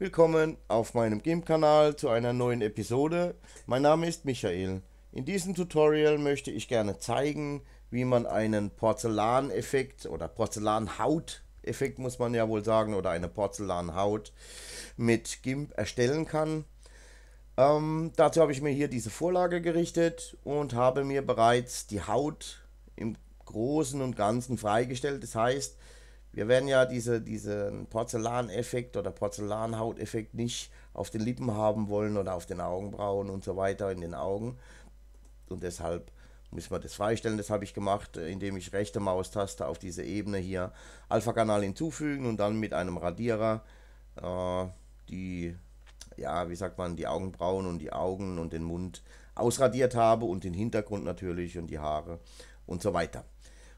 Willkommen auf meinem GIMP-Kanal zu einer neuen Episode. Mein Name ist Michael. In diesem Tutorial möchte ich gerne zeigen, wie man einen Porzellaneffekt oder Porzellanhaut-Effekt muss man ja wohl sagen oder eine Porzellanhaut mit GIMP erstellen kann. Ähm, dazu habe ich mir hier diese Vorlage gerichtet und habe mir bereits die Haut im Großen und Ganzen freigestellt. Das heißt, wir werden ja diese, diesen Porzellaneffekt oder Porzellanhauteffekt nicht auf den Lippen haben wollen oder auf den Augenbrauen und so weiter in den Augen. Und deshalb müssen wir das freistellen. Das habe ich gemacht, äh, indem ich rechte Maustaste auf diese Ebene hier Alpha-Kanal hinzufügen und dann mit einem Radierer äh, die, ja, wie sagt man, die Augenbrauen und die Augen und den Mund ausradiert habe und den Hintergrund natürlich und die Haare und so weiter.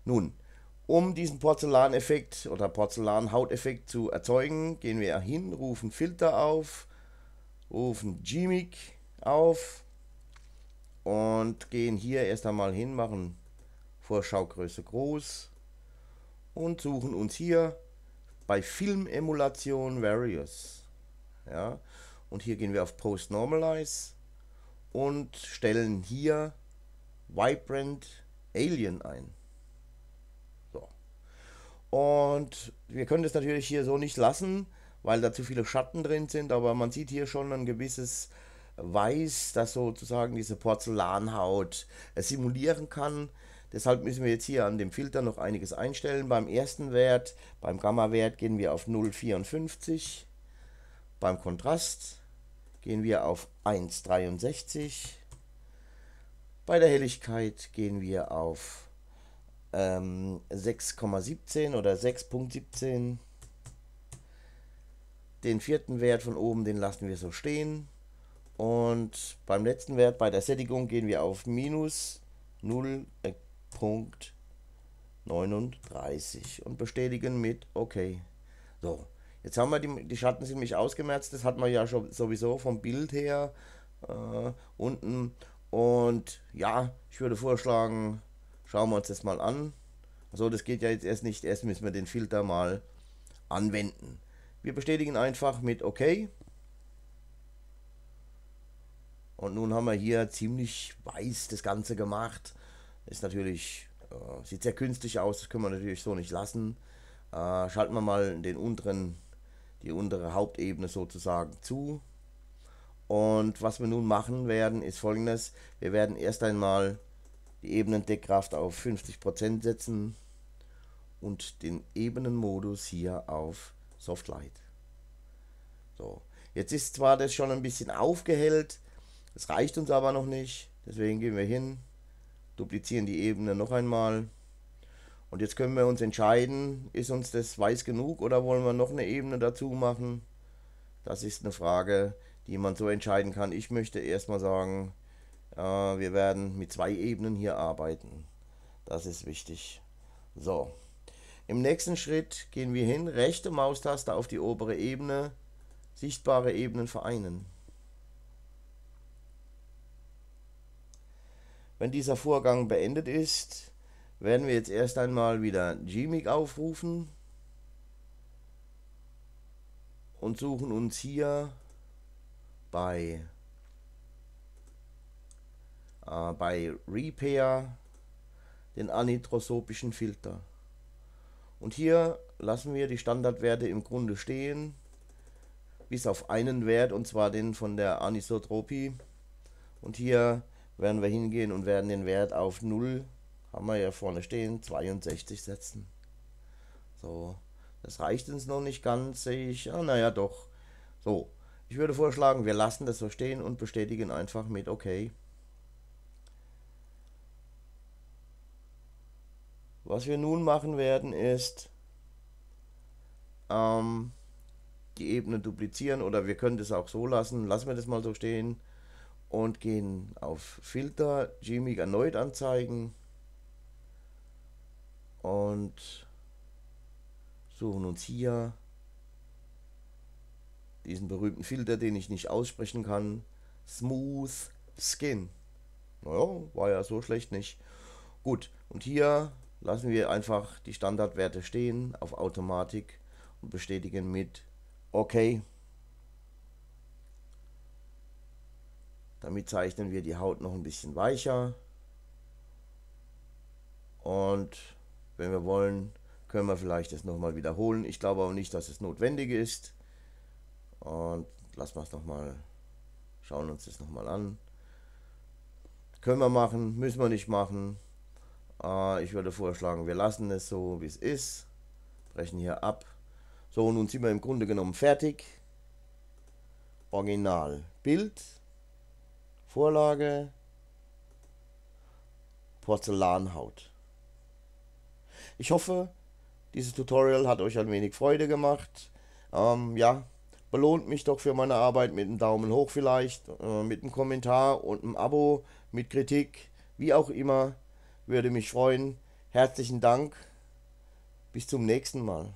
Nun, um diesen Porzellaneffekt oder Porzellanhauteffekt zu erzeugen, gehen wir hin, rufen Filter auf, rufen Gmic auf und gehen hier erst einmal hin, machen Vorschaugröße groß und suchen uns hier bei Filmemulation Various. Ja, und hier gehen wir auf Post Normalize und stellen hier Vibrant Alien ein. Und wir können das natürlich hier so nicht lassen, weil da zu viele Schatten drin sind, aber man sieht hier schon ein gewisses Weiß, das sozusagen diese Porzellanhaut äh, simulieren kann. Deshalb müssen wir jetzt hier an dem Filter noch einiges einstellen. Beim ersten Wert, beim Gamma-Wert gehen wir auf 0,54. Beim Kontrast gehen wir auf 1,63. Bei der Helligkeit gehen wir auf ähm, 6,17 oder 6,17. Den vierten Wert von oben, den lassen wir so stehen. Und beim letzten Wert, bei der Sättigung, gehen wir auf minus 0,39 und bestätigen mit OK. So, jetzt haben wir die, die Schatten ziemlich ausgemerzt, das hat man ja schon sowieso vom Bild her äh, unten. Und ja, ich würde vorschlagen, Schauen wir uns das mal an. So, das geht ja jetzt erst nicht. Erst müssen wir den Filter mal anwenden. Wir bestätigen einfach mit OK. Und nun haben wir hier ziemlich weiß das Ganze gemacht. Ist natürlich, äh, sieht sehr künstlich aus, das können wir natürlich so nicht lassen. Äh, schalten wir mal den unteren, die untere Hauptebene sozusagen zu. Und was wir nun machen werden, ist folgendes. Wir werden erst einmal die Ebenendeckkraft auf 50% setzen und den Ebenenmodus hier auf Soft Light. So, jetzt ist zwar das schon ein bisschen aufgehellt, das reicht uns aber noch nicht, deswegen gehen wir hin, duplizieren die Ebene noch einmal und jetzt können wir uns entscheiden, ist uns das weiß genug oder wollen wir noch eine Ebene dazu machen? Das ist eine Frage, die man so entscheiden kann. Ich möchte erstmal sagen, äh, wir werden mit zwei Ebenen hier arbeiten. Das ist wichtig. So. Im nächsten Schritt gehen wir hin, rechte Maustaste auf die obere Ebene, sichtbare Ebenen vereinen. Wenn dieser Vorgang beendet ist, werden wir jetzt erst einmal wieder Gmic aufrufen und suchen uns hier bei bei Repair den anhydrosopischen Filter. Und hier lassen wir die Standardwerte im Grunde stehen, bis auf einen Wert, und zwar den von der Anisotropie. Und hier werden wir hingehen und werden den Wert auf 0, haben wir ja vorne stehen, 62 setzen. So, das reicht uns noch nicht ganz, sehe ich. Ah, naja, doch. So, ich würde vorschlagen, wir lassen das so stehen und bestätigen einfach mit OK. Was wir nun machen werden ist ähm, die Ebene duplizieren oder wir können das auch so lassen. Lassen wir das mal so stehen und gehen auf Filter, Jimmy erneut anzeigen und suchen uns hier diesen berühmten Filter, den ich nicht aussprechen kann, Smooth Skin. Naja, war ja so schlecht nicht. Gut, und hier lassen wir einfach die Standardwerte stehen auf Automatik und bestätigen mit OK. Damit zeichnen wir die Haut noch ein bisschen weicher. Und wenn wir wollen, können wir vielleicht das nochmal wiederholen. Ich glaube aber nicht, dass es notwendig ist. Und lassen wir es nochmal, schauen uns das nochmal an. Können wir machen, müssen wir nicht machen. Äh, ich würde vorschlagen, wir lassen es so, wie es ist. Brechen hier ab. So, nun sind wir im Grunde genommen fertig. Original. Bild. Vorlage. Porzellanhaut. Ich hoffe, dieses Tutorial hat euch ein wenig Freude gemacht. Ähm, ja, belohnt mich doch für meine Arbeit mit einem Daumen hoch vielleicht, äh, mit einem Kommentar und einem Abo, mit Kritik, wie auch immer. Würde mich freuen. Herzlichen Dank. Bis zum nächsten Mal.